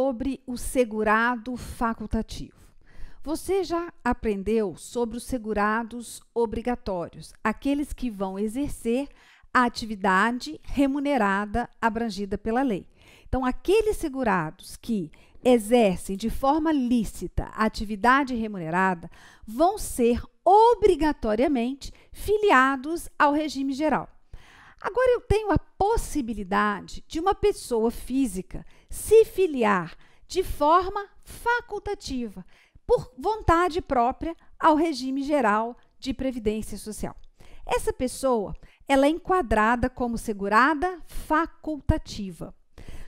sobre o segurado facultativo. Você já aprendeu sobre os segurados obrigatórios, aqueles que vão exercer a atividade remunerada abrangida pela lei. Então, aqueles segurados que exercem de forma lícita a atividade remunerada vão ser obrigatoriamente filiados ao regime geral. Agora, eu tenho a possibilidade de uma pessoa física se filiar de forma facultativa, por vontade própria, ao regime geral de previdência social. Essa pessoa, ela é enquadrada como segurada facultativa.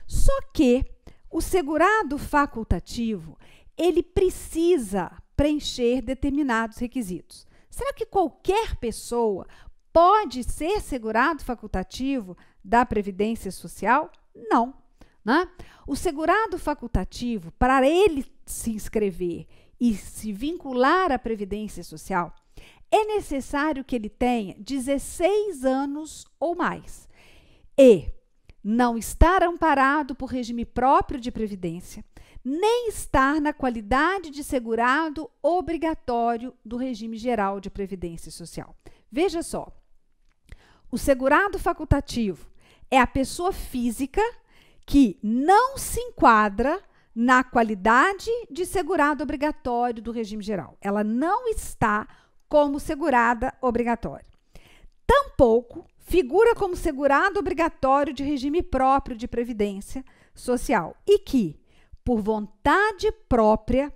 Só que o segurado facultativo, ele precisa preencher determinados requisitos. Será que qualquer pessoa pode ser segurado facultativo da Previdência Social? Não. Né? O segurado facultativo, para ele se inscrever e se vincular à Previdência Social, é necessário que ele tenha 16 anos ou mais e não estar amparado por regime próprio de previdência, nem estar na qualidade de segurado obrigatório do regime geral de previdência social. Veja só. O segurado facultativo é a pessoa física que não se enquadra na qualidade de segurado obrigatório do regime geral. Ela não está como segurada obrigatória. Tampouco figura como segurado obrigatório de regime próprio de previdência social e que, por vontade própria,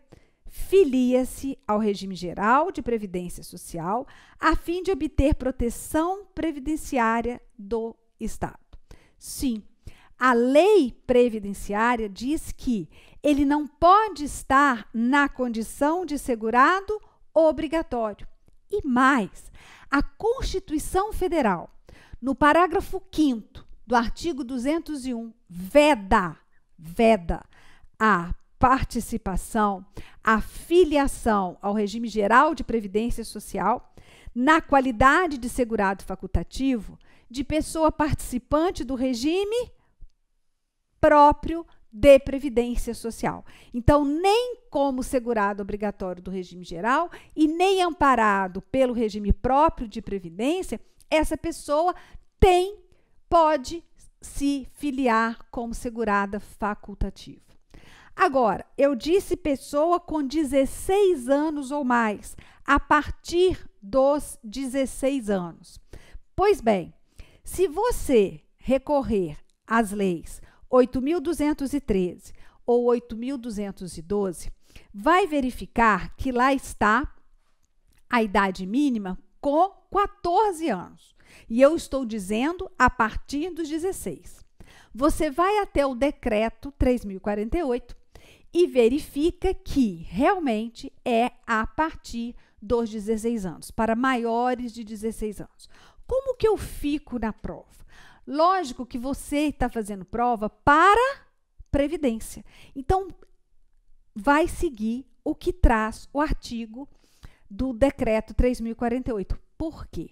filia-se ao regime geral de previdência social a fim de obter proteção previdenciária do Estado. Sim, a lei previdenciária diz que ele não pode estar na condição de segurado obrigatório. E mais, a Constituição Federal, no parágrafo 5 do artigo 201, veda, veda a participação, a filiação ao regime geral de previdência social, na qualidade de segurado facultativo, de pessoa participante do regime próprio de previdência social. Então, nem como segurado obrigatório do regime geral e nem amparado pelo regime próprio de previdência, essa pessoa tem pode se filiar como segurada facultativa. Agora, eu disse pessoa com 16 anos ou mais, a partir dos 16 anos. Pois bem, se você recorrer às leis 8.213 ou 8.212, vai verificar que lá está a idade mínima com 14 anos. E eu estou dizendo a partir dos 16. Você vai até o decreto 3048 e verifica que realmente é a partir dos 16 anos, para maiores de 16 anos. Como que eu fico na prova? Lógico que você está fazendo prova para previdência. Então, vai seguir o que traz o artigo do decreto 3048. Por quê?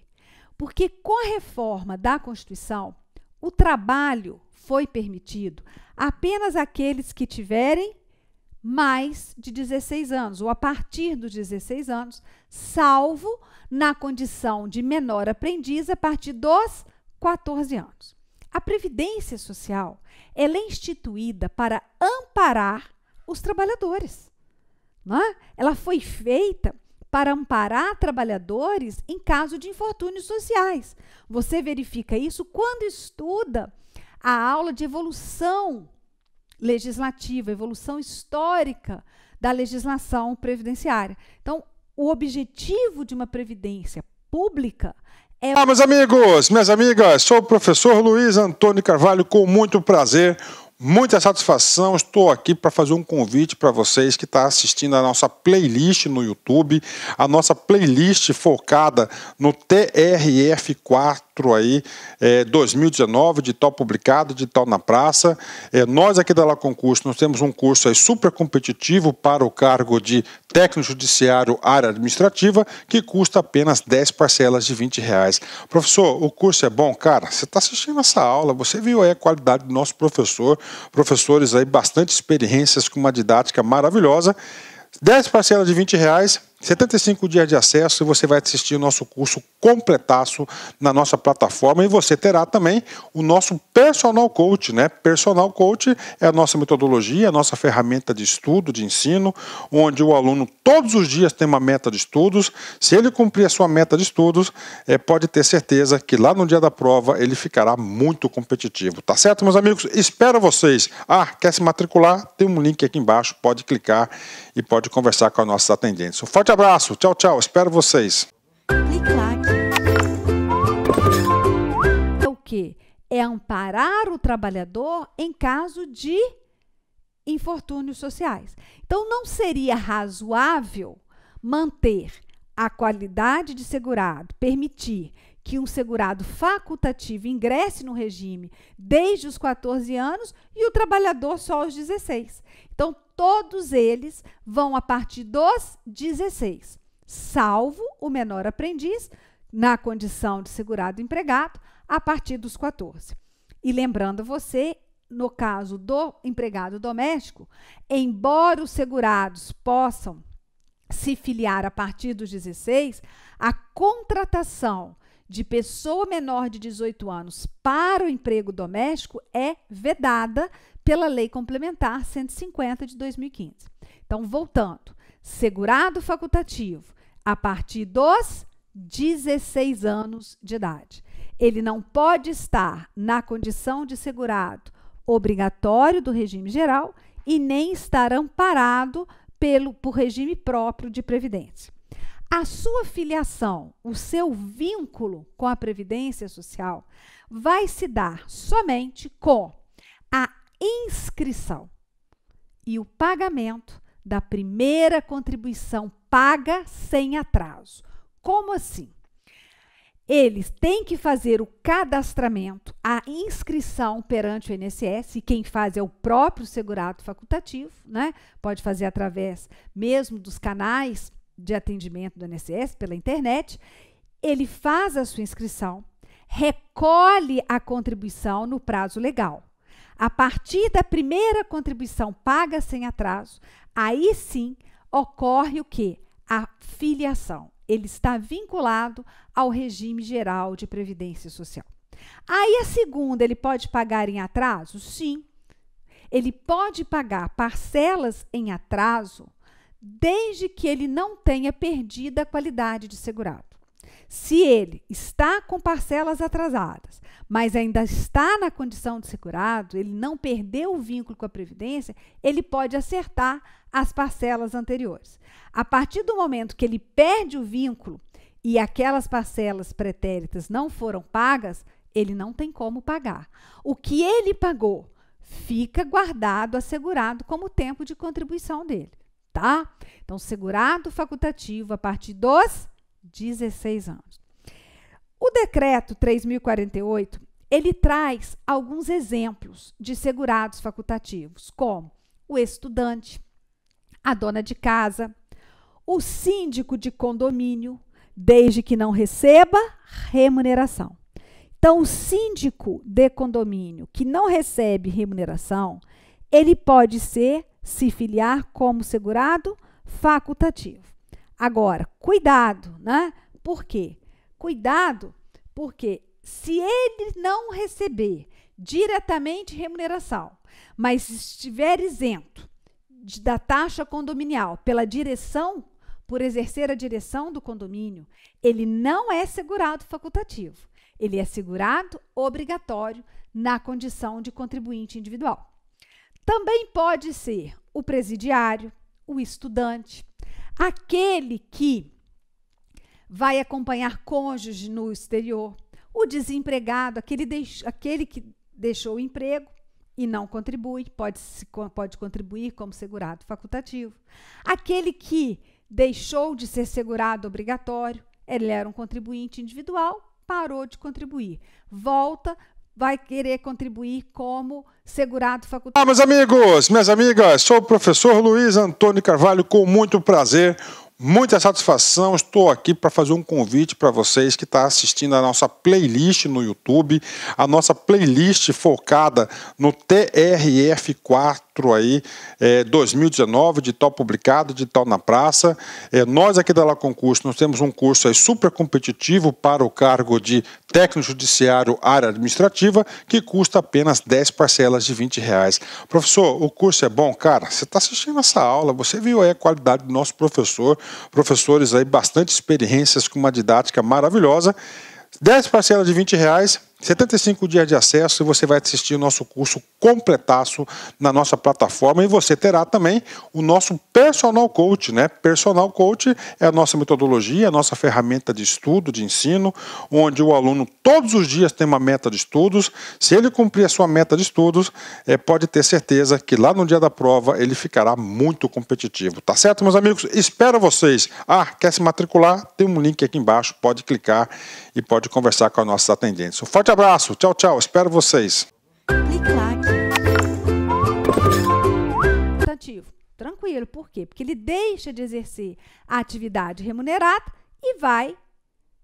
Porque com a reforma da Constituição, o trabalho foi permitido apenas àqueles que tiverem mais de 16 anos, ou a partir dos 16 anos, salvo na condição de menor aprendiz a partir dos 14 anos. A previdência social, ela é instituída para amparar os trabalhadores. Não é? Ela foi feita para amparar trabalhadores em caso de infortúnios sociais. Você verifica isso quando estuda a aula de evolução legislativa, evolução histórica da legislação previdenciária. Então, o objetivo de uma previdência pública é ah, Olá, meus amigos, minhas amigas, sou o professor Luiz Antônio Carvalho, com muito prazer, muita satisfação. Estou aqui para fazer um convite para vocês que estão tá assistindo a nossa playlist no YouTube, a nossa playlist focada no TRF4 cadastro aí é, 2019 de tal publicado, de tal na praça. É, nós aqui da La Concurso, nós temos um curso aí super competitivo para o cargo de técnico judiciário área administrativa, que custa apenas 10 parcelas de 20 reais. Professor, o curso é bom? Cara, você está assistindo essa aula, você viu aí a qualidade do nosso professor, professores aí bastante experiências com uma didática maravilhosa. 10 parcelas de 20 reais, 75 dias de acesso e você vai assistir o nosso curso completaço na nossa plataforma e você terá também o nosso personal coach, né? Personal coach é a nossa metodologia, a nossa ferramenta de estudo, de ensino, onde o aluno todos os dias tem uma meta de estudos. Se ele cumprir a sua meta de estudos, é, pode ter certeza que lá no dia da prova ele ficará muito competitivo, tá certo, meus amigos? Espero vocês. Ah, quer se matricular? Tem um link aqui embaixo, pode clicar e pode conversar com as nossas atendentes. Um forte forte abraço. Tchau, tchau. Espero vocês. É o que É amparar o trabalhador em caso de infortúnios sociais. Então, não seria razoável manter a qualidade de segurado, permitir que um segurado facultativo ingresse no regime desde os 14 anos e o trabalhador só aos 16. Então, todos eles vão a partir dos 16, salvo o menor aprendiz, na condição de segurado empregado, a partir dos 14. E lembrando você, no caso do empregado doméstico, embora os segurados possam se filiar a partir dos 16, a contratação de pessoa menor de 18 anos para o emprego doméstico é vedada pela Lei Complementar 150 de 2015. Então, voltando, segurado facultativo a partir dos 16 anos de idade. Ele não pode estar na condição de segurado obrigatório do regime geral e nem estar amparado pelo, por regime próprio de previdência. A sua filiação, o seu vínculo com a Previdência Social, vai se dar somente com a inscrição e o pagamento da primeira contribuição paga sem atraso. Como assim? Eles têm que fazer o cadastramento, a inscrição perante o INSS, e quem faz é o próprio segurado facultativo, né? Pode fazer através mesmo dos canais de atendimento do INSS pela internet, ele faz a sua inscrição, recolhe a contribuição no prazo legal. A partir da primeira contribuição paga sem atraso, aí sim ocorre o que? A filiação. Ele está vinculado ao regime geral de previdência social. Aí a segunda, ele pode pagar em atraso? Sim. Ele pode pagar parcelas em atraso desde que ele não tenha perdido a qualidade de segurado. Se ele está com parcelas atrasadas, mas ainda está na condição de segurado, ele não perdeu o vínculo com a Previdência, ele pode acertar as parcelas anteriores. A partir do momento que ele perde o vínculo e aquelas parcelas pretéritas não foram pagas, ele não tem como pagar. O que ele pagou fica guardado, assegurado como tempo de contribuição dele tá? Então, segurado facultativo a partir dos 16 anos. O decreto 3048, ele traz alguns exemplos de segurados facultativos, como o estudante, a dona de casa, o síndico de condomínio, desde que não receba remuneração. Então, o síndico de condomínio que não recebe remuneração, ele pode ser se filiar como segurado facultativo. Agora, cuidado, né? Por quê? Cuidado, porque se ele não receber diretamente remuneração, mas estiver isento de, da taxa condominial pela direção, por exercer a direção do condomínio, ele não é segurado facultativo. Ele é segurado obrigatório na condição de contribuinte individual. Também pode ser o presidiário, o estudante, aquele que vai acompanhar cônjuge no exterior, o desempregado, aquele, deix, aquele que deixou o emprego e não contribui, pode, pode contribuir como segurado facultativo. Aquele que deixou de ser segurado obrigatório, ele era um contribuinte individual, parou de contribuir. Volta, vai querer contribuir como segurado facultativo. Ah, meus amigos, minhas amigas, sou o professor Luiz Antônio Carvalho, com muito prazer, muita satisfação. Estou aqui para fazer um convite para vocês que estão tá assistindo a nossa playlist no YouTube, a nossa playlist focada no TRF4 4 aí, é, 2019, de tal publicado, de tal na praça. É, nós aqui da La Concurso, nós temos um curso aí super competitivo para o cargo de técnico judiciário área administrativa, que custa apenas 10 parcelas de 20 reais. Professor, o curso é bom? Cara, você está assistindo essa aula, você viu aí a qualidade do nosso professor, professores aí bastante experiências com uma didática maravilhosa. 10 parcelas de 20 reais, 75 dias de acesso e você vai assistir o nosso curso completaço na nossa plataforma e você terá também o nosso personal coach, né? Personal coach é a nossa metodologia, a nossa ferramenta de estudo, de ensino, onde o aluno todos os dias tem uma meta de estudos. Se ele cumprir a sua meta de estudos, é, pode ter certeza que lá no dia da prova ele ficará muito competitivo, tá certo, meus amigos? Espero vocês. Ah, quer se matricular? Tem um link aqui embaixo, pode clicar e pode conversar com a nossa atendente. Um forte abraço, tchau, tchau, espero vocês. Tranquilo, por quê? Porque ele deixa de exercer a atividade remunerada e vai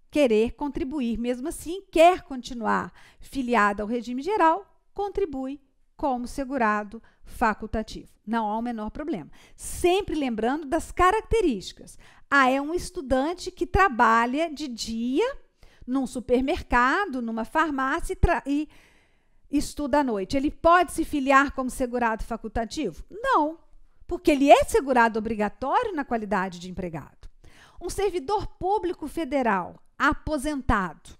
querer contribuir, mesmo assim, quer continuar filiado ao regime geral, contribui como segurado facultativo. Não há o menor problema. Sempre lembrando das características. Ah, é um estudante que trabalha de dia num supermercado, numa farmácia e, e estuda à noite. Ele pode se filiar como segurado facultativo? Não, porque ele é segurado obrigatório na qualidade de empregado. Um servidor público federal aposentado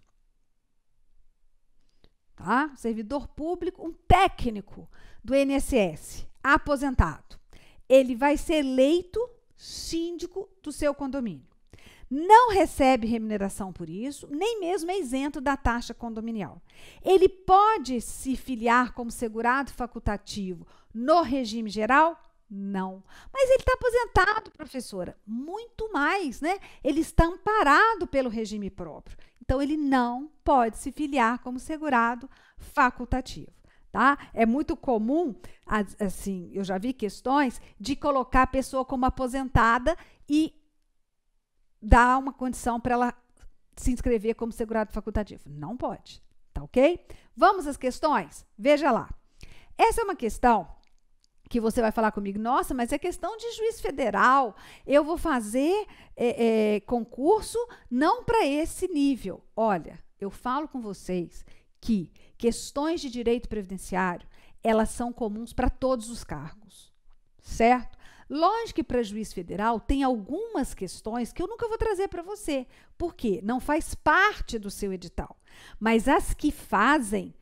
tá? Servidor público, um técnico do INSS, aposentado. Ele vai ser eleito síndico do seu condomínio não recebe remuneração por isso, nem mesmo é isento da taxa condominial. Ele pode se filiar como segurado facultativo no regime geral? Não. Mas ele está aposentado, professora. Muito mais, né? Ele está amparado pelo regime próprio. Então, ele não pode se filiar como segurado facultativo. Tá? É muito comum, assim, eu já vi questões de colocar a pessoa como aposentada e dá uma condição para ela se inscrever como segurado facultativo. Não pode, tá ok? Vamos às questões? Veja lá. Essa é uma questão que você vai falar comigo, nossa, mas é questão de juiz federal, eu vou fazer é, é, concurso não para esse nível. Olha, eu falo com vocês que questões de direito previdenciário, elas são comuns para todos os cargos, certo? Lógico que para juiz federal tem algumas questões que eu nunca vou trazer para você, porque não faz parte do seu edital. Mas as que fazem,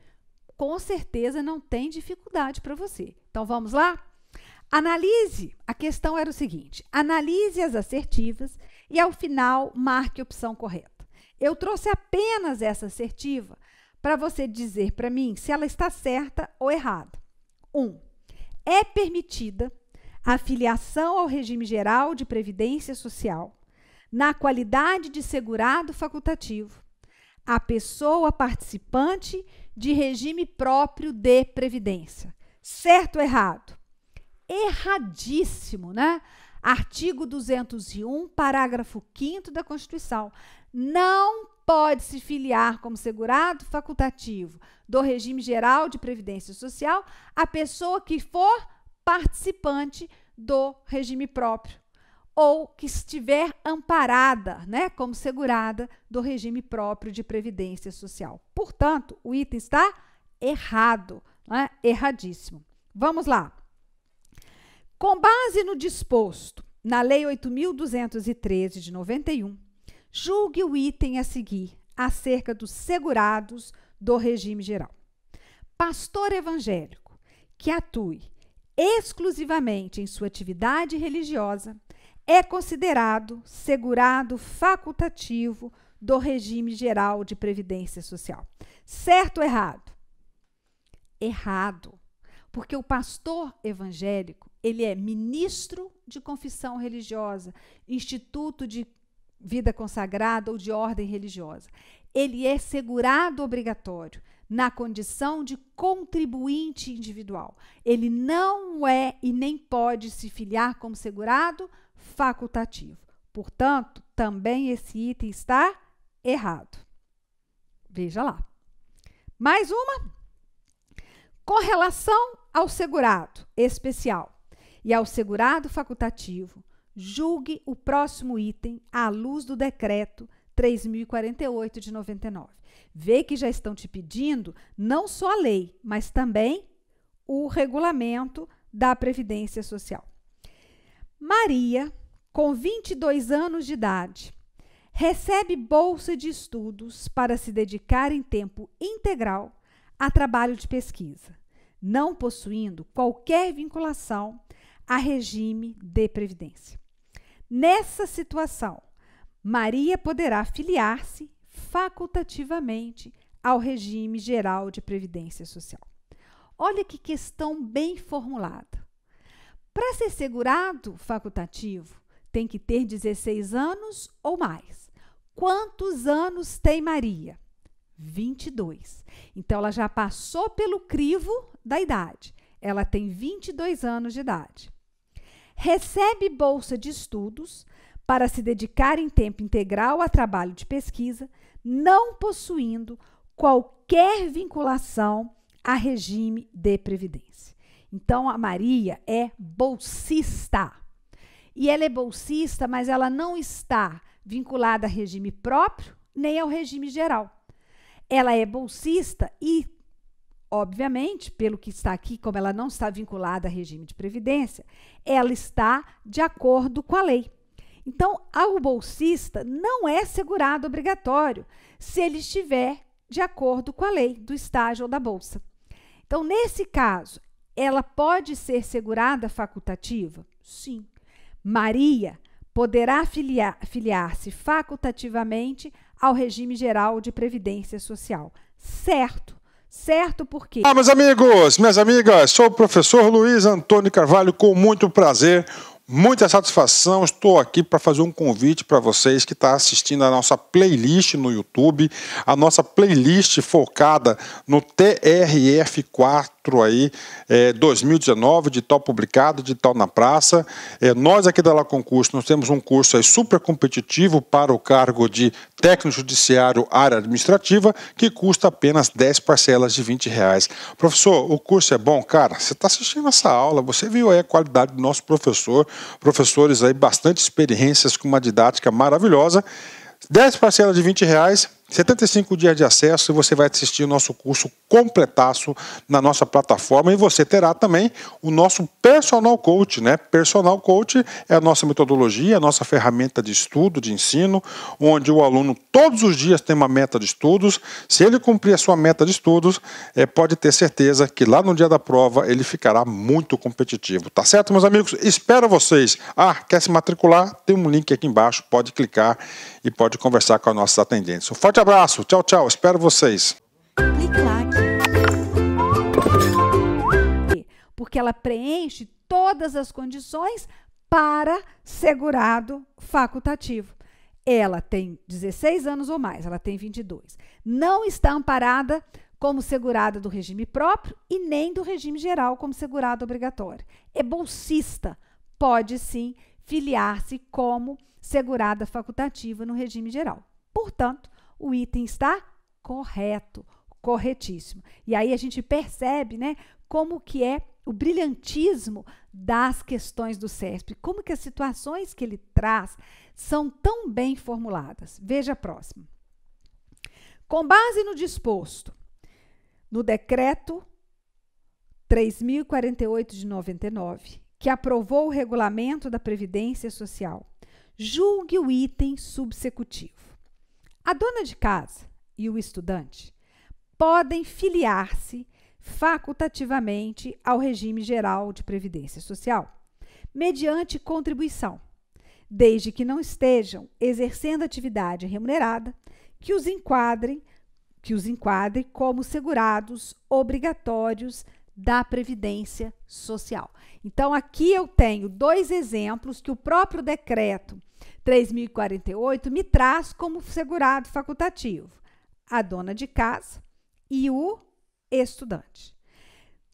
com certeza não tem dificuldade para você. Então vamos lá? Analise, a questão era o seguinte: analise as assertivas e ao final marque a opção correta. Eu trouxe apenas essa assertiva para você dizer para mim se ela está certa ou errada. 1. Um, é permitida a filiação ao regime geral de previdência social, na qualidade de segurado facultativo, a pessoa participante de regime próprio de previdência. Certo ou errado? Erradíssimo, né? Artigo 201, parágrafo 5 da Constituição. Não pode se filiar como segurado facultativo do regime geral de previdência social a pessoa que for participante do regime próprio ou que estiver amparada, né, como segurada do regime próprio de previdência social. Portanto, o item está errado, né, erradíssimo. Vamos lá. Com base no disposto na Lei 8.213 de 91, julgue o item a seguir acerca dos segurados do regime geral. Pastor evangélico que atue exclusivamente em sua atividade religiosa, é considerado segurado facultativo do regime geral de previdência social. Certo ou errado? Errado. Porque o pastor evangélico, ele é ministro de confissão religiosa, instituto de vida consagrada ou de ordem religiosa. Ele é segurado obrigatório na condição de contribuinte individual. Ele não é e nem pode se filiar como segurado facultativo. Portanto, também esse item está errado. Veja lá. Mais uma. Com relação ao segurado especial e ao segurado facultativo, julgue o próximo item à luz do decreto 3048 de 99. Vê que já estão te pedindo não só a lei, mas também o regulamento da Previdência Social. Maria, com 22 anos de idade, recebe bolsa de estudos para se dedicar em tempo integral a trabalho de pesquisa, não possuindo qualquer vinculação a regime de previdência. Nessa situação, Maria poderá filiar-se facultativamente ao regime geral de previdência social. Olha que questão bem formulada. Para ser segurado facultativo, tem que ter 16 anos ou mais. Quantos anos tem Maria? 22. Então ela já passou pelo crivo da idade. Ela tem 22 anos de idade. Recebe bolsa de estudos para se dedicar em tempo integral a trabalho de pesquisa não possuindo qualquer vinculação a regime de previdência. Então a Maria é bolsista. E ela é bolsista, mas ela não está vinculada a regime próprio nem ao regime geral. Ela é bolsista e, obviamente, pelo que está aqui, como ela não está vinculada a regime de previdência, ela está de acordo com a lei. Então, ao bolsista não é segurado obrigatório se ele estiver de acordo com a lei do estágio ou da bolsa. Então, nesse caso, ela pode ser segurada facultativa? Sim. Maria poderá filiar-se facultativamente ao regime geral de previdência social. Certo. Certo porque. Ah, meus amigos, minhas amigas, sou o professor Luiz Antônio Carvalho, com muito prazer Muita satisfação, estou aqui para fazer um convite para vocês que estão tá assistindo a nossa playlist no YouTube, a nossa playlist focada no TRF4 4 aí, é, 2019, de tal publicado, de tal na praça. É, nós aqui da La Concurso, nós temos um curso aí super competitivo para o cargo de técnico judiciário área administrativa, que custa apenas 10 parcelas de 20 reais. Professor, o curso é bom? Cara, você está assistindo essa aula, você viu aí a qualidade do nosso professor, professores aí bastante experiências com uma didática maravilhosa. 10 parcelas de 20 reais, 75 dias de acesso e você vai assistir o nosso curso completaço na nossa plataforma e você terá também o nosso personal coach, né? Personal coach é a nossa metodologia, a nossa ferramenta de estudo, de ensino, onde o aluno todos os dias tem uma meta de estudos. Se ele cumprir a sua meta de estudos, é, pode ter certeza que lá no dia da prova ele ficará muito competitivo, tá certo, meus amigos? Espero vocês. Ah, quer se matricular? Tem um link aqui embaixo, pode clicar e pode conversar com a nossa atendente. Um forte abraço. Tchau, tchau. Espero vocês. Porque ela preenche todas as condições para segurado facultativo. Ela tem 16 anos ou mais, ela tem 22. Não está amparada como segurada do regime próprio e nem do regime geral como segurada obrigatória. É bolsista, pode sim filiar-se como segurada facultativa no regime geral. Portanto, o item está correto, corretíssimo. E aí a gente percebe, né, como que é o brilhantismo das questões do CESP, como que as situações que ele traz são tão bem formuladas. Veja a próxima. Com base no disposto no decreto 3048 de 99, que aprovou o regulamento da previdência social, julgue o item subsecutivo. A dona de casa e o estudante podem filiar-se facultativamente ao regime geral de previdência social, mediante contribuição, desde que não estejam exercendo atividade remunerada que os enquadrem que os enquadre como segurados obrigatórios da previdência social. Então aqui eu tenho dois exemplos que o próprio decreto 3048 me traz como segurado facultativo a dona de casa e o estudante,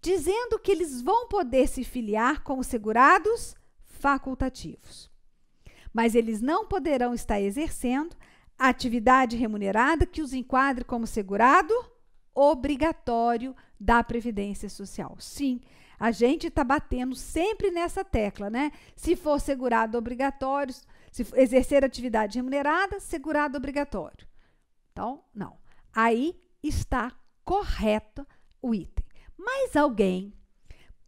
dizendo que eles vão poder se filiar como segurados facultativos, mas eles não poderão estar exercendo a atividade remunerada que os enquadre como segurado obrigatório da Previdência Social. Sim, a gente está batendo sempre nessa tecla, né? Se for segurado obrigatório, se exercer atividade remunerada, segurado obrigatório. Então, não. Aí está correto o item. Mas alguém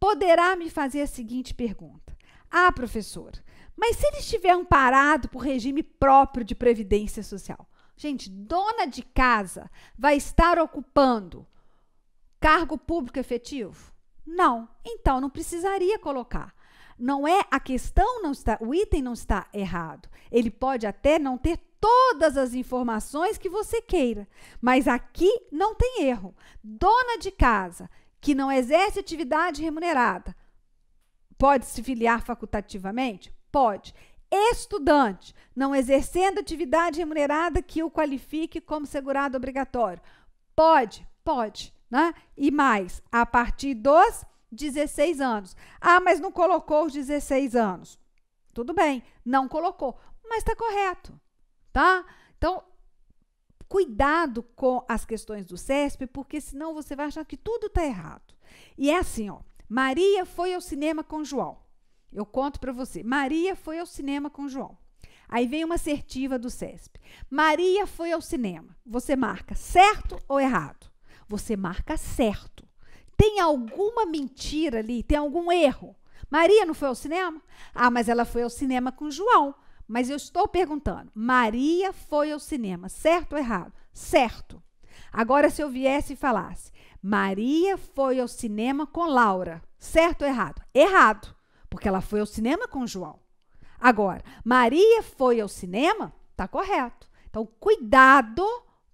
poderá me fazer a seguinte pergunta: Ah, professor, mas se eles tiveram parado por regime próprio de previdência social? Gente, dona de casa vai estar ocupando cargo público efetivo? Não. Então não precisaria colocar não é a questão não está, o item não está errado. Ele pode até não ter todas as informações que você queira, mas aqui não tem erro. Dona de casa que não exerce atividade remunerada pode se filiar facultativamente? Pode. Estudante não exercendo atividade remunerada que o qualifique como segurado obrigatório. Pode, pode, né? E mais, a partir dos 16 anos. Ah, mas não colocou os 16 anos. Tudo bem, não colocou, mas está correto, tá? Então, cuidado com as questões do CESP, porque senão você vai achar que tudo está errado. E é assim, ó. Maria foi ao cinema com João. Eu conto para você. Maria foi ao cinema com João. Aí vem uma assertiva do CESP. Maria foi ao cinema. Você marca certo ou errado? Você marca certo tem alguma mentira ali, tem algum erro. Maria não foi ao cinema? Ah, mas ela foi ao cinema com João. Mas eu estou perguntando: Maria foi ao cinema, certo ou errado? Certo. Agora, se eu viesse e falasse: Maria foi ao cinema com Laura, certo ou errado? Errado, porque ela foi ao cinema com João. Agora, Maria foi ao cinema, Está correto. Então, cuidado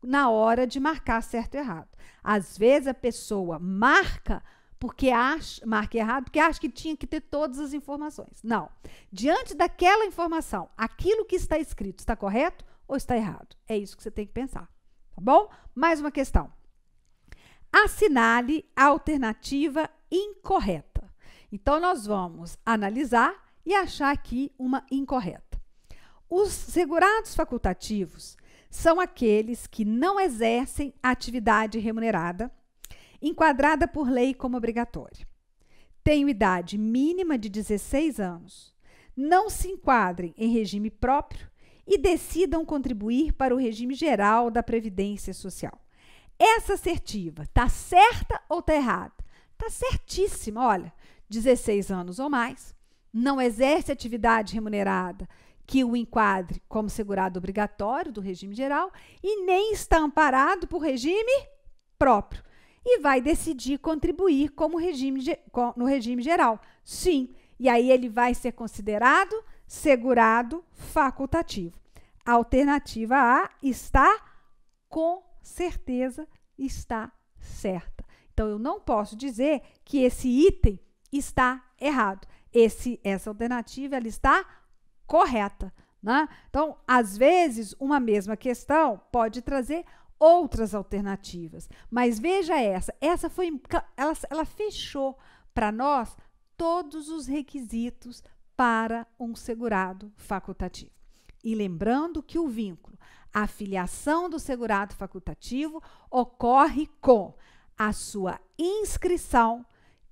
na hora de marcar certo e errado. Às vezes a pessoa marca porque acha, marca errado, porque acha que tinha que ter todas as informações. Não. Diante daquela informação, aquilo que está escrito está correto ou está errado? É isso que você tem que pensar, tá bom? Mais uma questão. Assinale a alternativa incorreta. Então nós vamos analisar e achar aqui uma incorreta. Os segurados facultativos são aqueles que não exercem atividade remunerada, enquadrada por lei como obrigatória. tenham idade mínima de 16 anos. Não se enquadrem em regime próprio e decidam contribuir para o regime geral da Previdência Social. Essa assertiva tá certa ou tá errada? Tá certíssima, olha, 16 anos ou mais, não exerce atividade remunerada, que o enquadre como segurado obrigatório do regime geral e nem está amparado por regime próprio. E vai decidir contribuir como regime, no regime geral. Sim, e aí ele vai ser considerado segurado facultativo. A alternativa A está com certeza está certa. Então eu não posso dizer que esse item está errado. Esse essa alternativa ela está correta. Né? Então, às vezes, uma mesma questão pode trazer outras alternativas. Mas veja essa, essa foi ela, ela fechou para nós todos os requisitos para um segurado facultativo. E lembrando que o vínculo, a filiação do segurado facultativo ocorre com a sua inscrição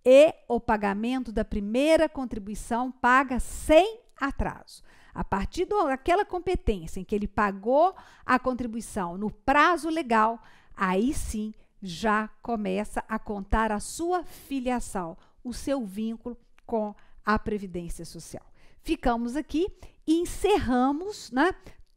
e o pagamento da primeira contribuição paga sem atraso. A partir daquela competência em que ele pagou a contribuição no prazo legal, aí sim já começa a contar a sua filiação, o seu vínculo com a Previdência Social. Ficamos aqui e encerramos, né?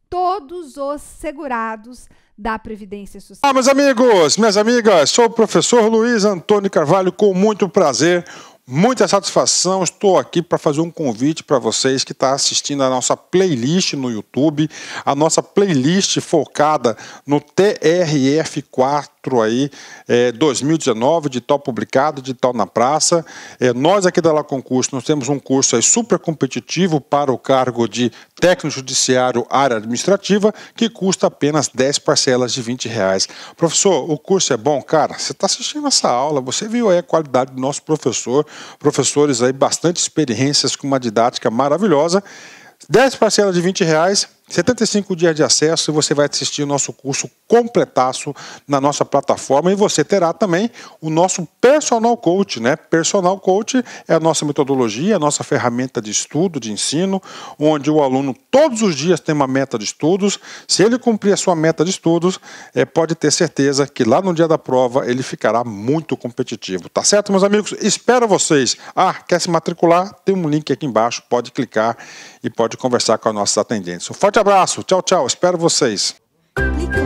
Todos os segurados da Previdência Social. Olá, ah, meus amigos, minhas amigas, sou o professor Luiz Antônio Carvalho, com muito prazer Muita satisfação, estou aqui para fazer um convite para vocês que estão tá assistindo a nossa playlist no YouTube, a nossa playlist focada no TRF4 aí, é, 2019, de tal publicado, de tal na praça. É, nós aqui da La Concurso, nós temos um curso aí super competitivo para o cargo de técnico judiciário área administrativa, que custa apenas 10 parcelas de 20 reais. Professor, o curso é bom? Cara, você está assistindo essa aula, você viu aí a qualidade do nosso professor, professores aí bastante experiências com uma didática maravilhosa. 10 parcelas de 20 reais, 75 dias de acesso e você vai assistir o nosso curso completaço na nossa plataforma e você terá também o nosso personal coach, né? Personal coach é a nossa metodologia, a nossa ferramenta de estudo, de ensino, onde o aluno todos os dias tem uma meta de estudos. Se ele cumprir a sua meta de estudos, é, pode ter certeza que lá no dia da prova ele ficará muito competitivo, tá certo, meus amigos? Espero vocês. Ah, quer se matricular? Tem um link aqui embaixo, pode clicar e pode conversar com as nossas atendentes. forte Forte abraço. Tchau, tchau. Espero vocês. Clique,